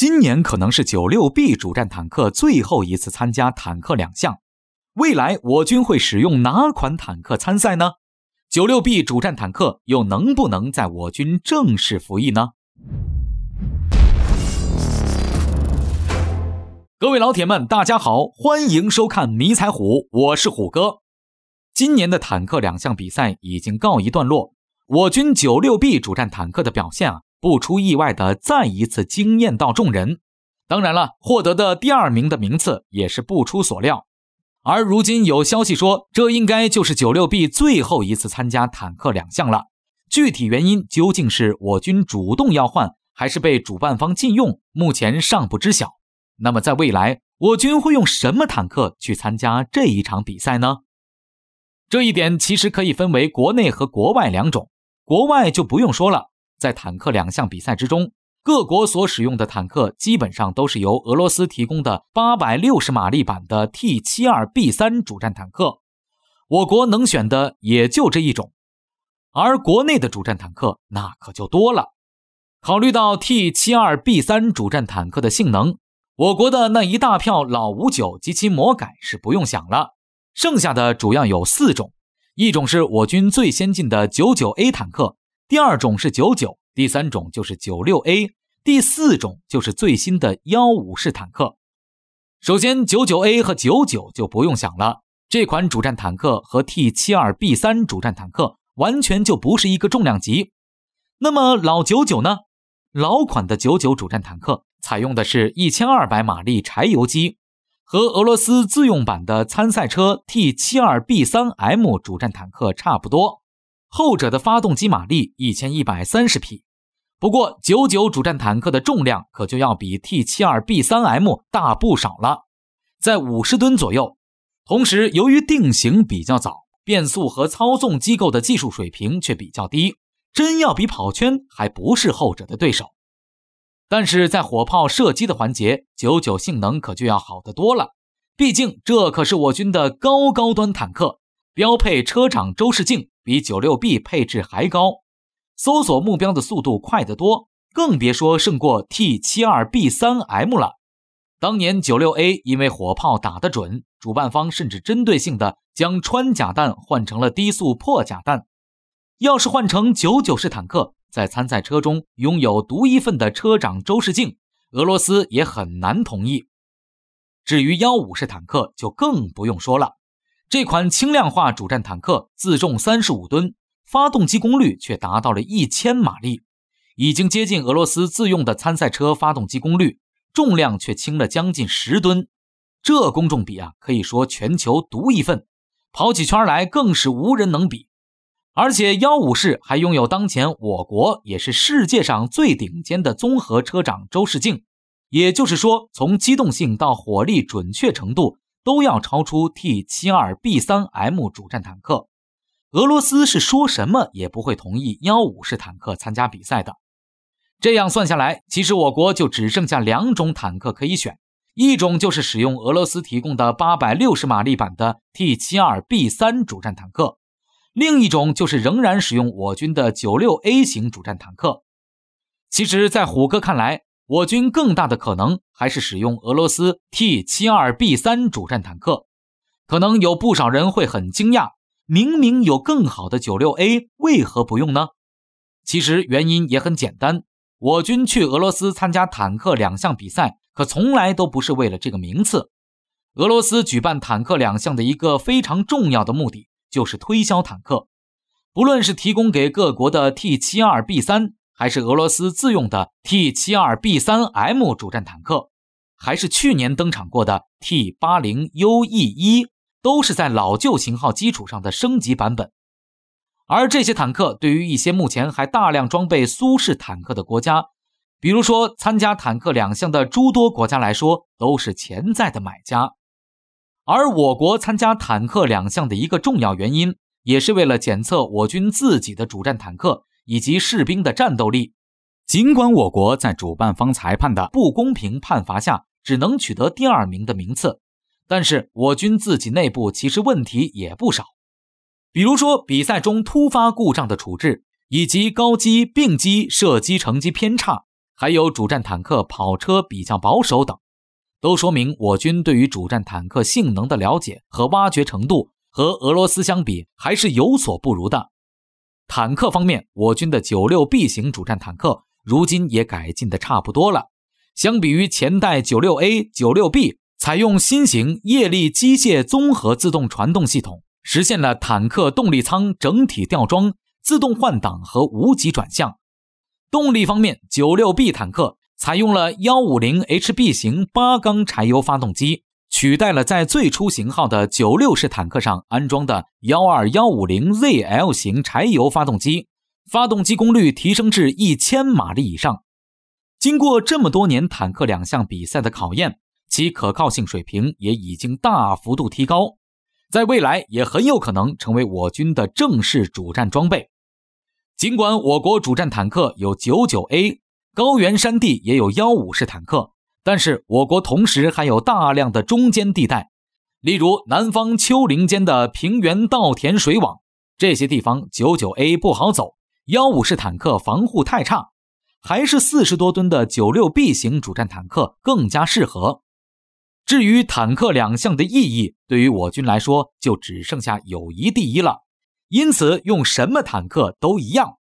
今年可能是九六 B 主战坦克最后一次参加坦克两项，未来我军会使用哪款坦克参赛呢？九六 B 主战坦克又能不能在我军正式服役呢？各位老铁们，大家好，欢迎收看迷彩虎，我是虎哥。今年的坦克两项比赛已经告一段落，我军九六 B 主战坦克的表现啊。不出意外的，再一次惊艳到众人。当然了，获得的第二名的名次也是不出所料。而如今有消息说，这应该就是九六 B 最后一次参加坦克两项了。具体原因究竟是我军主动要换，还是被主办方禁用，目前尚不知晓。那么，在未来，我军会用什么坦克去参加这一场比赛呢？这一点其实可以分为国内和国外两种。国外就不用说了。在坦克两项比赛之中，各国所使用的坦克基本上都是由俄罗斯提供的八百六十马力版的 T 七二 B 三主战坦克，我国能选的也就这一种，而国内的主战坦克那可就多了。考虑到 T 七二 B 三主战坦克的性能，我国的那一大票老五九及其魔改是不用想了，剩下的主要有四种，一种是我军最先进的九九 A 坦克。第二种是九九，第三种就是九六 A，第四种就是最新的幺五式坦克。首先，九九 A 和九九就不用想了，这款主战坦克和 T 七二 B 三主战坦克完全就不是一个重量级。那么老九九呢？老款的九九主战坦克采用的是一千二百马力柴油机，和俄罗斯自用版的参赛车 T 七二 B 三 M 主战坦克差不多。后者的发动机马力一千一百三十匹，不过九九主战坦克的重量可就要比 T72B3M 大不少了，在五十吨左右。同时，由于定型比较早，变速和操纵机构的技术水平却比较低，真要比跑圈还不是后者的对手。但是在火炮射击的环节，九九性能可就要好得多了，毕竟这可是我军的高高端坦克，标配车长周视镜。比九六 B 配置还高，搜索目标的速度快得多，更别说胜过 T 七二 B 三 M 了。当年九六 A 因为火炮打得准，主办方甚至针对性的将穿甲弹换成了低速破甲弹。要是换成九九式坦克，在参赛车中拥有独一份的车长周世静，俄罗斯也很难同意。至于幺五式坦克，就更不用说了。这款轻量化主战坦克自重三十五吨，发动机功率却达到了一千马力，已经接近俄罗斯自用的参赛车发动机功率，重量却轻了将近十吨。这公众比啊，可以说全球独一份，跑起圈来更是无人能比。而且幺五式还拥有当前我国也是世界上最顶尖的综合车长周世静，也就是说，从机动性到火力准确程度。都要超出 T 七二 B 三 M 主战坦克，俄罗斯是说什么也不会同意幺五式坦克参加比赛的。这样算下来，其实我国就只剩下两种坦克可以选，一种就是使用俄罗斯提供的八百六十马力版的 T 七二 B 三主战坦克，另一种就是仍然使用我军的九六 A 型主战坦克。其实，在虎哥看来。我军更大的可能还是使用俄罗斯 T 七二 B 三主战坦克，可能有不少人会很惊讶，明明有更好的九六 A，为何不用呢？其实原因也很简单，我军去俄罗斯参加坦克两项比赛，可从来都不是为了这个名次。俄罗斯举办坦克两项的一个非常重要的目的就是推销坦克，不论是提供给各国的 T 七二 B 三。还是俄罗斯自用的 T 七二 B 三 M 主战坦克，还是去年登场过的 T 八零 UE 一，都是在老旧型号基础上的升级版本。而这些坦克对于一些目前还大量装备苏式坦克的国家，比如说参加坦克两项的诸多国家来说，都是潜在的买家。而我国参加坦克两项的一个重要原因，也是为了检测我军自己的主战坦克。以及士兵的战斗力，尽管我国在主办方裁判的不公平判罚下只能取得第二名的名次，但是我军自己内部其实问题也不少，比如说比赛中突发故障的处置，以及高机并机射击成绩偏差，还有主战坦克跑车比较保守等，都说明我军对于主战坦克性能的了解和挖掘程度和俄罗斯相比还是有所不如的。坦克方面，我军的九六 B 型主战坦克如今也改进的差不多了。相比于前代九六 A、九六 B，采用新型液力机械综合自动传动系统，实现了坦克动力舱整体吊装、自动换挡和无级转向。动力方面，九六 B 坦克采用了幺五零 HB 型八缸柴油发动机。取代了在最初型号的九六式坦克上安装的幺二幺五零 ZL 型柴油发动机，发动机功率提升至一千马力以上。经过这么多年坦克两项比赛的考验，其可靠性水平也已经大幅度提高，在未来也很有可能成为我军的正式主战装备。尽管我国主战坦克有九九 A，高原山地也有幺五式坦克。但是我国同时还有大量的中间地带，例如南方丘陵间的平原稻田水网，这些地方 99A 不好走，幺五式坦克防护太差，还是四十多吨的 96B 型主战坦克更加适合。至于坦克两项的意义，对于我军来说就只剩下友谊第一了，因此用什么坦克都一样。